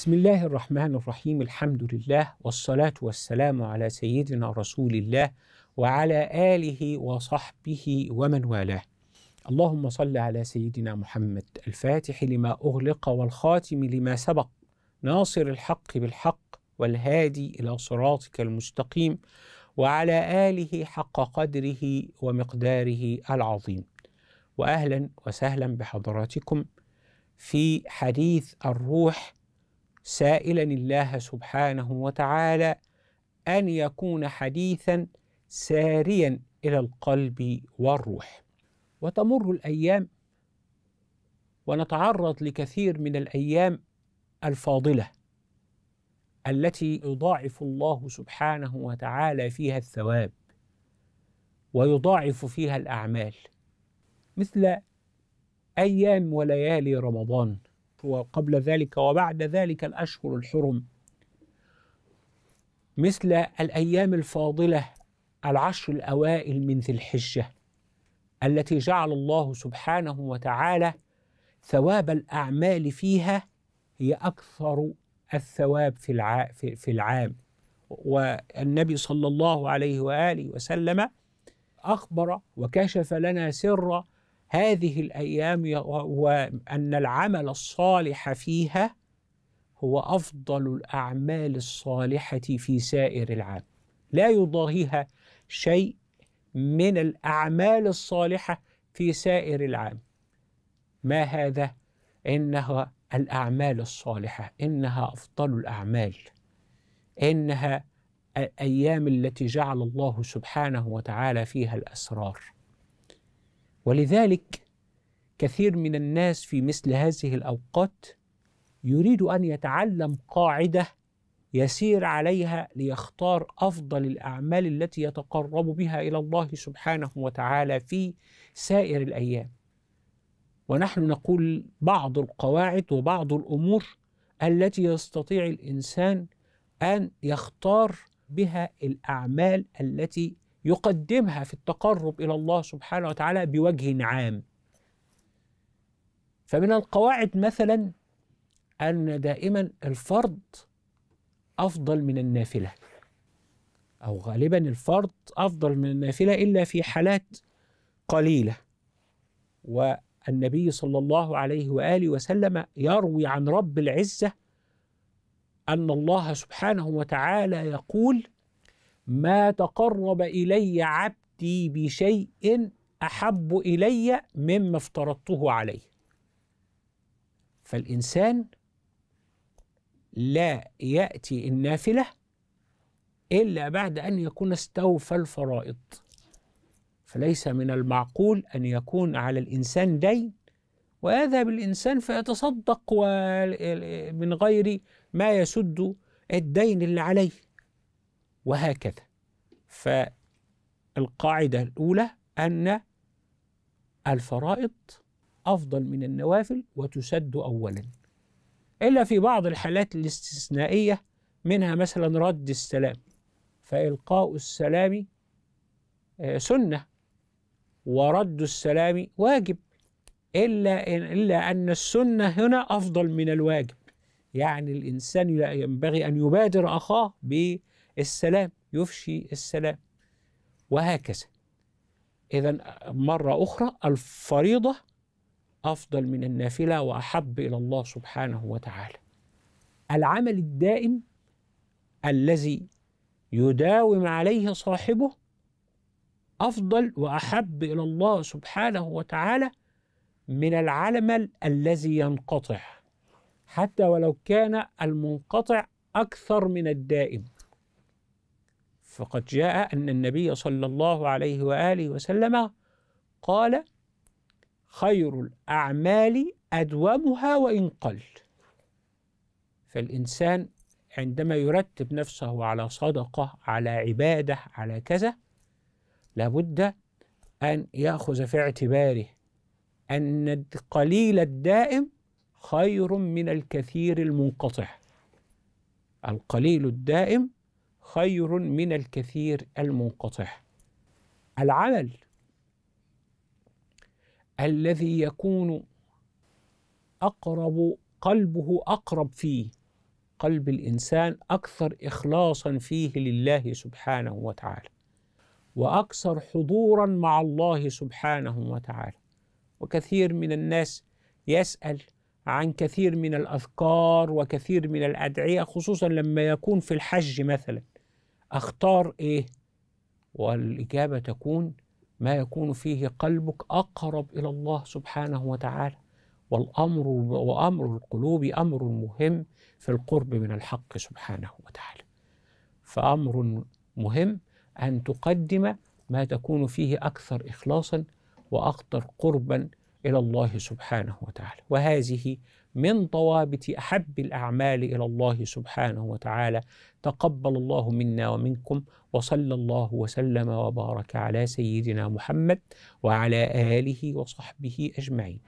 بسم الله الرحمن الرحيم الحمد لله والصلاة والسلام على سيدنا رسول الله وعلى آله وصحبه ومن والاه اللهم صل على سيدنا محمد الفاتح لما أغلق والخاتم لما سبق ناصر الحق بالحق والهادي إلى صراطك المستقيم وعلى آله حق قدره ومقداره العظيم وأهلا وسهلا بحضراتكم في حديث الروح سائلا الله سبحانه وتعالى ان يكون حديثا ساريا الى القلب والروح وتمر الايام ونتعرض لكثير من الايام الفاضله التي يضاعف الله سبحانه وتعالى فيها الثواب ويضاعف فيها الاعمال مثل ايام وليالي رمضان وقبل ذلك وبعد ذلك الأشهر الحرم مثل الأيام الفاضلة العشر الأوائل من ذي الحجة التي جعل الله سبحانه وتعالى ثواب الأعمال فيها هي أكثر الثواب في العام والنبي صلى الله عليه وآله وسلم أخبر وكشف لنا سرًا هذه الايام وان العمل الصالح فيها هو افضل الاعمال الصالحه في سائر العام لا يضاهيها شيء من الاعمال الصالحه في سائر العام ما هذا انها الاعمال الصالحه انها افضل الاعمال انها الايام التي جعل الله سبحانه وتعالى فيها الاسرار ولذلك كثير من الناس في مثل هذه الاوقات يريد ان يتعلم قاعده يسير عليها ليختار افضل الاعمال التي يتقرب بها الى الله سبحانه وتعالى في سائر الايام ونحن نقول بعض القواعد وبعض الامور التي يستطيع الانسان ان يختار بها الاعمال التي يقدمها في التقرب الى الله سبحانه وتعالى بوجه عام فمن القواعد مثلا ان دائما الفرض افضل من النافله او غالبا الفرض افضل من النافله الا في حالات قليله والنبي صلى الله عليه واله وسلم يروي عن رب العزه ان الله سبحانه وتعالى يقول ما تقرب الي عبدي بشيء احب الي مما افترضته عليه فالانسان لا ياتي النافله الا بعد ان يكون استوفى الفرائض فليس من المعقول ان يكون على الانسان دين ويذهب الانسان فيتصدق من غير ما يسد الدين اللي عليه وهكذا فالقاعدة الأولى أن الفرائض أفضل من النوافل وتسد أولا إلا في بعض الحالات الاستثنائية منها مثلا رد السلام فإلقاء السلام آه، سنة ورد السلام واجب إلا إن إلا أن السنة هنا أفضل من الواجب يعني الإنسان ينبغي أن يبادر أخاه بالسلام السلام يفشي السلام وهكذا إذا مرة أخرى الفريضة أفضل من النافلة وأحب إلى الله سبحانه وتعالى العمل الدائم الذي يداوم عليه صاحبه أفضل وأحب إلى الله سبحانه وتعالى من العمل الذي ينقطع حتى ولو كان المنقطع أكثر من الدائم فقد جاء أن النبي صلى الله عليه وآله وسلم قال خير الأعمال أدومها وإن قل فالإنسان عندما يرتب نفسه على صدقة على عبادة على كذا لابد أن يأخذ في اعتباره أن القليل الدائم خير من الكثير المنقطع القليل الدائم خير من الكثير المنقطع العمل الذي يكون اقرب قلبه اقرب فيه قلب الانسان اكثر اخلاصا فيه لله سبحانه وتعالى واكثر حضورا مع الله سبحانه وتعالى وكثير من الناس يسال عن كثير من الاذكار وكثير من الادعيه خصوصا لما يكون في الحج مثلا اختار ايه والاجابه تكون ما يكون فيه قلبك اقرب الى الله سبحانه وتعالى والامر وامر القلوب امر مهم في القرب من الحق سبحانه وتعالى فامر مهم ان تقدم ما تكون فيه اكثر اخلاصا واكثر قربا الى الله سبحانه وتعالى وهذه من طوابت احب الاعمال الى الله سبحانه وتعالى تقبل الله منا ومنكم وصلى الله وسلم وبارك على سيدنا محمد وعلى اله وصحبه اجمعين